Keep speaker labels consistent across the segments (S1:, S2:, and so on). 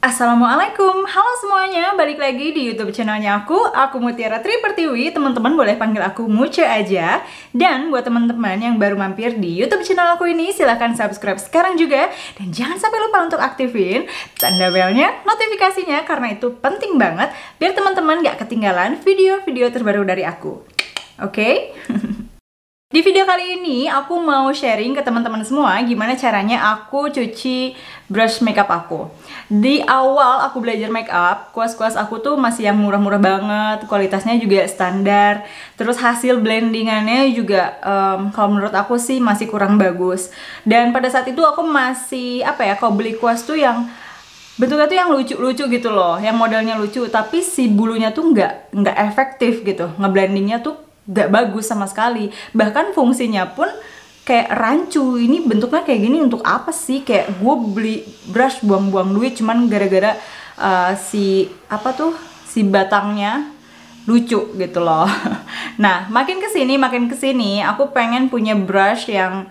S1: Assalamualaikum, halo semuanya, balik lagi di YouTube channelnya aku, aku Mutiara Tri Pertiwi, teman-teman boleh panggil aku Muce aja. Dan buat teman-teman yang baru mampir di YouTube channel aku ini, silahkan subscribe sekarang juga dan jangan sampai lupa untuk aktifin tanda belnya, notifikasinya karena itu penting banget biar teman-teman gak ketinggalan video-video terbaru dari aku. Oke? Okay? Di video kali ini aku mau sharing ke teman-teman semua gimana caranya aku cuci brush makeup aku. Di awal aku belajar makeup, kuas-kuas aku tuh masih yang murah-murah banget, kualitasnya juga standar. Terus hasil blendingannya juga um, kalau menurut aku sih masih kurang bagus. Dan pada saat itu aku masih apa ya, kalau beli kuas tuh yang bentuknya tuh yang lucu-lucu gitu loh, yang modelnya lucu, tapi si bulunya tuh nggak nggak efektif gitu, ngeblendingnya tuh gak bagus sama sekali bahkan fungsinya pun kayak rancu ini bentuknya kayak gini untuk apa sih kayak gue beli brush buang-buang duit cuman gara-gara uh, si apa tuh si batangnya lucu gitu loh nah makin kesini makin kesini aku pengen punya brush yang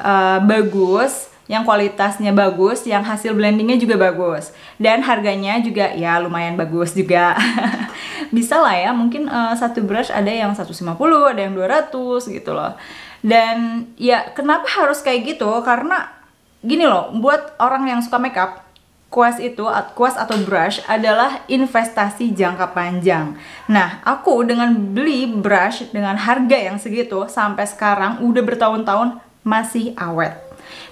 S1: uh, bagus yang kualitasnya bagus, yang hasil blendingnya juga bagus, dan harganya juga ya lumayan bagus juga. Bisa lah ya, mungkin uh, satu brush ada yang 150, ada yang 200 gitu loh. Dan ya kenapa harus kayak gitu? Karena gini loh, buat orang yang suka makeup, kuas itu, kuas atau brush adalah investasi jangka panjang. Nah, aku dengan beli brush dengan harga yang segitu sampai sekarang udah bertahun-tahun masih awet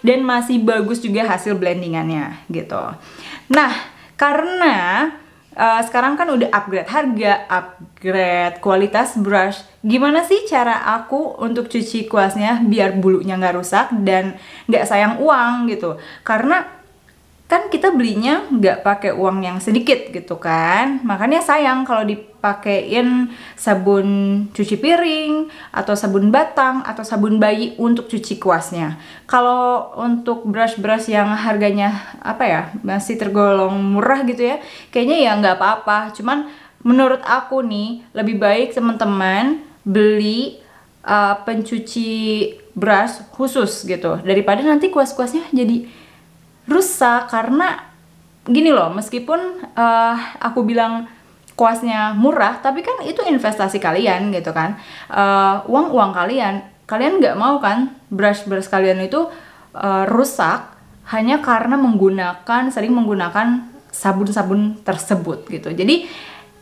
S1: dan masih bagus juga hasil blendingannya gitu. Nah, karena uh, sekarang kan udah upgrade harga, upgrade kualitas brush. Gimana sih cara aku untuk cuci kuasnya biar bulunya nggak rusak dan nggak sayang uang gitu? Karena kan kita belinya nggak pakai uang yang sedikit gitu kan makanya sayang kalau dipakein sabun cuci piring atau sabun batang atau sabun bayi untuk cuci kuasnya kalau untuk brush-brush yang harganya apa ya masih tergolong murah gitu ya kayaknya ya nggak apa-apa cuman menurut aku nih lebih baik teman-teman beli uh, pencuci brush khusus gitu daripada nanti kuas-kuasnya jadi rusak karena gini loh, meskipun uh, aku bilang kuasnya murah, tapi kan itu investasi kalian gitu kan, uh, uang uang kalian, kalian nggak mau kan brush brush kalian itu uh, rusak hanya karena menggunakan sering menggunakan sabun-sabun tersebut gitu. Jadi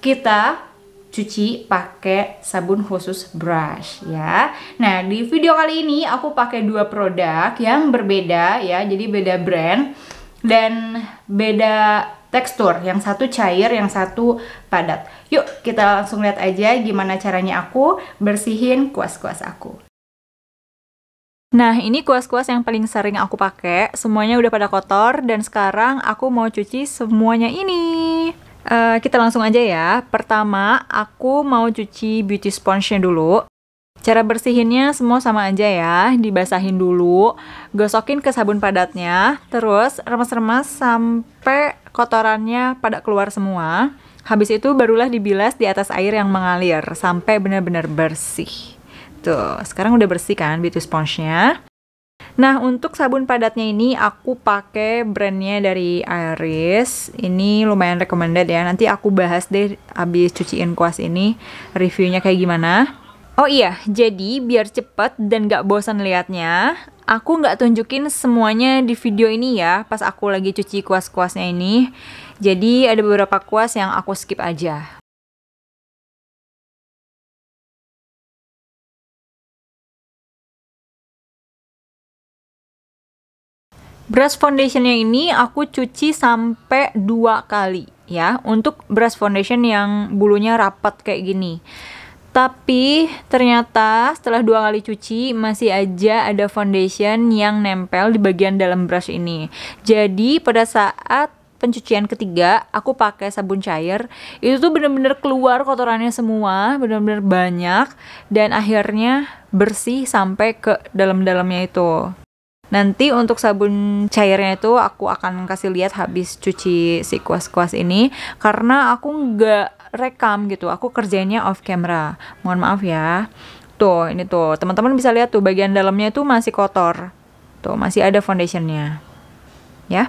S1: kita cuci pakai sabun khusus brush ya. Nah, di video kali ini aku pakai dua produk yang berbeda ya, jadi beda brand dan beda tekstur. Yang satu cair, yang satu padat. Yuk, kita langsung lihat aja gimana caranya aku bersihin kuas-kuas aku. Nah, ini kuas-kuas yang paling sering aku pakai. Semuanya udah pada kotor dan sekarang aku mau cuci semuanya ini. Eh, kita langsung aja ya. Pertama, aku mau cuci beauty sponge-nya dulu. Cara bersihinnya semua sama aja ya, dibasahin dulu, gosokin ke sabun padatnya, terus remas-remas sampai kotorannya pada keluar semua. Habis itu barulah dibilas di atas air yang mengalir sampai benar-benar bersih. Tuh, sekarang udah bersih kan beauty sponge-nya. Nah, untuk sabun padatnya ini aku pakai brandnya dari Iris. Ini lumayan recommended ya. Nanti aku bahas deh abis cuciin kuas ini reviewnya kayak gimana. Oh iya, jadi biar cepet dan gak bosan liatnya, aku gak tunjukin semuanya di video ini ya, pas aku lagi cuci kuas-kuasnya ini. Jadi ada beberapa kuas yang aku skip aja. Brush foundationnya ini aku cuci sampai dua kali ya untuk brush foundation yang bulunya rapat kayak gini. Tapi ternyata setelah dua kali cuci masih aja ada foundation yang nempel di bagian dalam brush ini. Jadi pada saat pencucian ketiga aku pakai sabun cair itu tuh bener-bener keluar kotorannya semua bener-bener banyak dan akhirnya bersih sampai ke dalam-dalamnya itu Nanti untuk sabun cairnya itu aku akan kasih lihat habis cuci si kuas-kuas ini karena aku nggak rekam gitu. Aku kerjanya off camera. Mohon maaf ya. Tuh, ini tuh. Teman-teman bisa lihat tuh bagian dalamnya itu masih kotor. Tuh, masih ada foundationnya. Ya.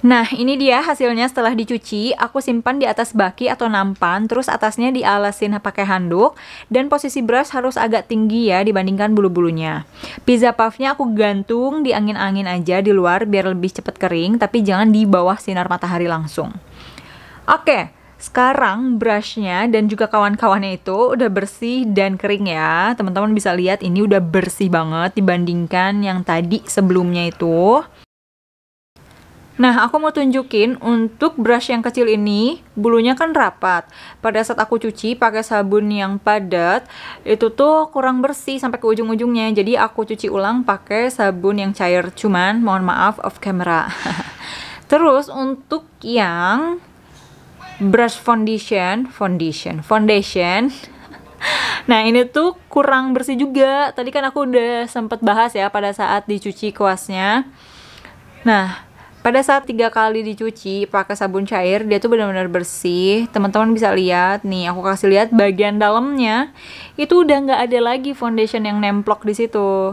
S1: Nah, ini dia hasilnya setelah dicuci. Aku simpan di atas baki atau nampan, terus atasnya dialasin pakai handuk, dan posisi brush harus agak tinggi ya dibandingkan bulu-bulunya. Pizza puffnya aku gantung di angin-angin aja di luar biar lebih cepat kering, tapi jangan di bawah sinar matahari langsung. Oke, sekarang brushnya dan juga kawan-kawannya itu udah bersih dan kering ya. Teman-teman bisa lihat ini udah bersih banget dibandingkan yang tadi sebelumnya itu. Nah, aku mau tunjukin untuk brush yang kecil ini, bulunya kan rapat. Pada saat aku cuci pakai sabun yang padat, itu tuh kurang bersih sampai ke ujung-ujungnya. Jadi aku cuci ulang pakai sabun yang cair. Cuman mohon maaf off camera. Terus untuk yang brush foundation, foundation, foundation. Nah ini tuh kurang bersih juga Tadi kan aku udah sempet bahas ya pada saat dicuci kuasnya Nah pada saat tiga kali dicuci pakai sabun cair dia tuh benar-benar bersih teman-teman bisa lihat nih aku kasih lihat bagian dalamnya itu udah nggak ada lagi foundation yang nemplok di situ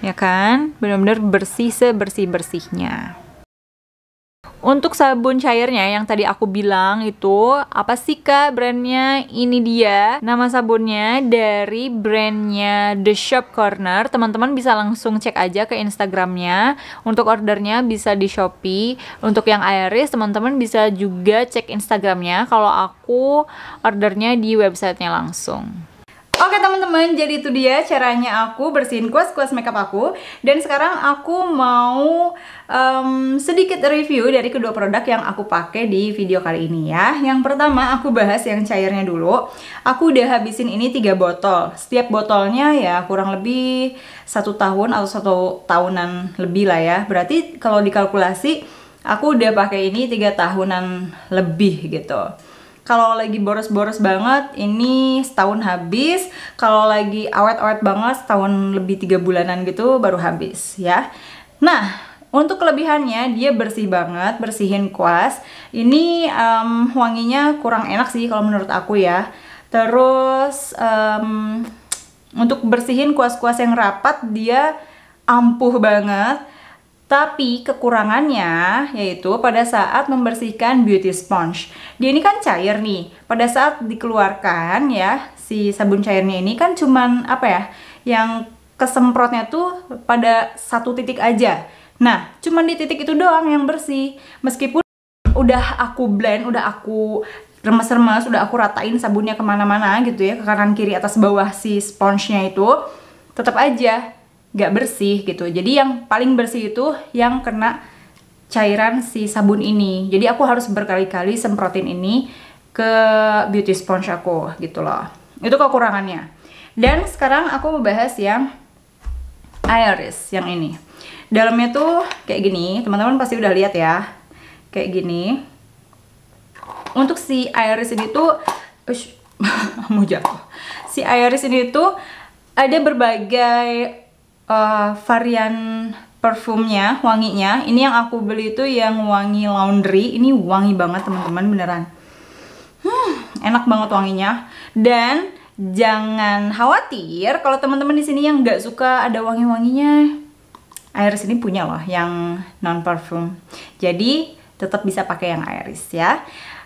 S1: ya kan benar-benar bersih sebersih bersihnya untuk sabun cairnya yang tadi aku bilang itu apa sih kak brandnya? Ini dia nama sabunnya dari brandnya The Shop Corner. Teman-teman bisa langsung cek aja ke Instagramnya. Untuk ordernya bisa di Shopee. Untuk yang Iris teman-teman bisa juga cek Instagramnya. Kalau aku ordernya di websitenya langsung. Oke teman-teman, jadi itu dia caranya aku bersihin kuas-kuas makeup aku. Dan sekarang aku mau um, sedikit review dari kedua produk yang aku pakai di video kali ini ya. Yang pertama aku bahas yang cairnya dulu. Aku udah habisin ini 3 botol. Setiap botolnya ya kurang lebih satu tahun atau satu tahunan lebih lah ya. Berarti kalau dikalkulasi aku udah pakai ini tiga tahunan lebih gitu. Kalau lagi boros-boros banget, ini setahun habis. Kalau lagi awet-awet banget, setahun lebih tiga bulanan gitu baru habis ya. Nah, untuk kelebihannya dia bersih banget, bersihin kuas. Ini um, wanginya kurang enak sih kalau menurut aku ya. Terus um, untuk bersihin kuas-kuas yang rapat dia ampuh banget tapi kekurangannya yaitu pada saat membersihkan beauty sponge. Dia ini kan cair nih. Pada saat dikeluarkan ya si sabun cairnya ini kan cuman apa ya yang kesemprotnya tuh pada satu titik aja. Nah, cuman di titik itu doang yang bersih. Meskipun udah aku blend, udah aku remes-remes, udah aku ratain sabunnya kemana-mana gitu ya, ke kanan kiri atas bawah si sponge-nya itu, tetap aja gak bersih gitu. Jadi yang paling bersih itu yang kena cairan si sabun ini. Jadi aku harus berkali-kali semprotin ini ke beauty sponge aku gitu loh. Itu kekurangannya. Dan sekarang aku mau bahas yang Iris yang ini. Dalamnya tuh kayak gini, teman-teman pasti udah lihat ya. Kayak gini. Untuk si Iris ini tuh ush, mau jatuh. Si Iris ini tuh ada berbagai uh, varian parfumnya wanginya. Ini yang aku beli itu yang wangi laundry. Ini wangi banget teman-teman beneran. Hmm, enak banget wanginya. Dan jangan khawatir kalau teman-teman di sini yang nggak suka ada wangi-wanginya. Iris ini punya loh yang non parfum. Jadi tetap bisa pakai yang Iris ya.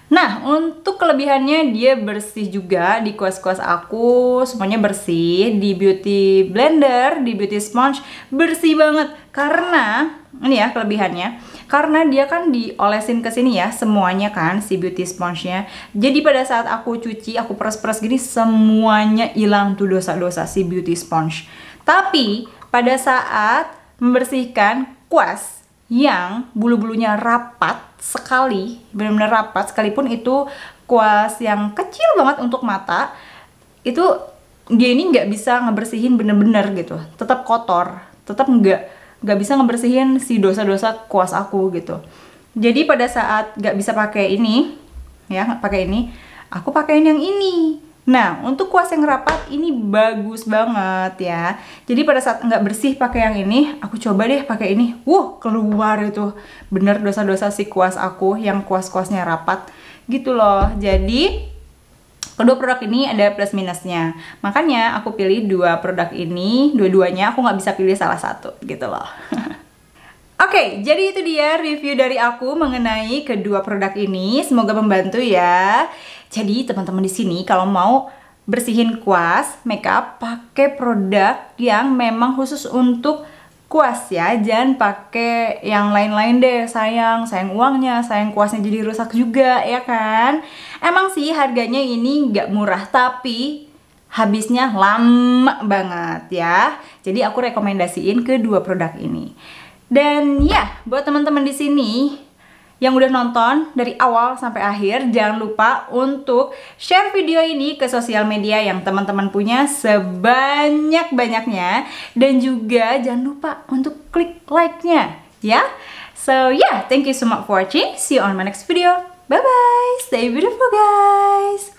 S1: Nah, untuk kelebihannya dia bersih juga di kuas-kuas aku, semuanya bersih di beauty blender, di beauty sponge bersih banget karena ini ya kelebihannya. Karena dia kan diolesin ke sini ya semuanya kan si beauty sponge-nya. Jadi pada saat aku cuci, aku peres-peres gini semuanya hilang tuh dosa-dosa si beauty sponge. Tapi pada saat membersihkan kuas yang bulu-bulunya rapat sekali, benar-benar rapat sekalipun itu kuas yang kecil banget untuk mata itu dia ini nggak bisa ngebersihin bener-bener gitu, tetap kotor, tetap nggak nggak bisa ngebersihin si dosa-dosa kuas aku gitu. Jadi pada saat nggak bisa pakai ini, ya pakai ini, aku pakaiin yang ini Nah, untuk kuas yang rapat ini bagus banget ya. Jadi pada saat nggak bersih pakai yang ini, aku coba deh pakai ini. Wuh, keluar itu. Bener dosa-dosa si kuas aku yang kuas-kuasnya rapat. Gitu loh. Jadi, kedua produk ini ada plus minusnya. Makanya aku pilih dua produk ini, dua-duanya aku nggak bisa pilih salah satu gitu loh. Oke, okay, jadi itu dia review dari aku mengenai kedua produk ini. Semoga membantu ya. Jadi teman-teman di sini kalau mau bersihin kuas makeup pakai produk yang memang khusus untuk kuas ya jangan pakai yang lain-lain deh sayang sayang uangnya sayang kuasnya jadi rusak juga ya kan emang sih harganya ini nggak murah tapi habisnya lama banget ya jadi aku rekomendasiin kedua produk ini dan ya buat teman-teman di sini yang udah nonton dari awal sampai akhir jangan lupa untuk share video ini ke sosial media yang teman-teman punya sebanyak-banyaknya dan juga jangan lupa untuk klik like-nya ya so yeah thank you so much for watching see you on my next video bye bye stay beautiful guys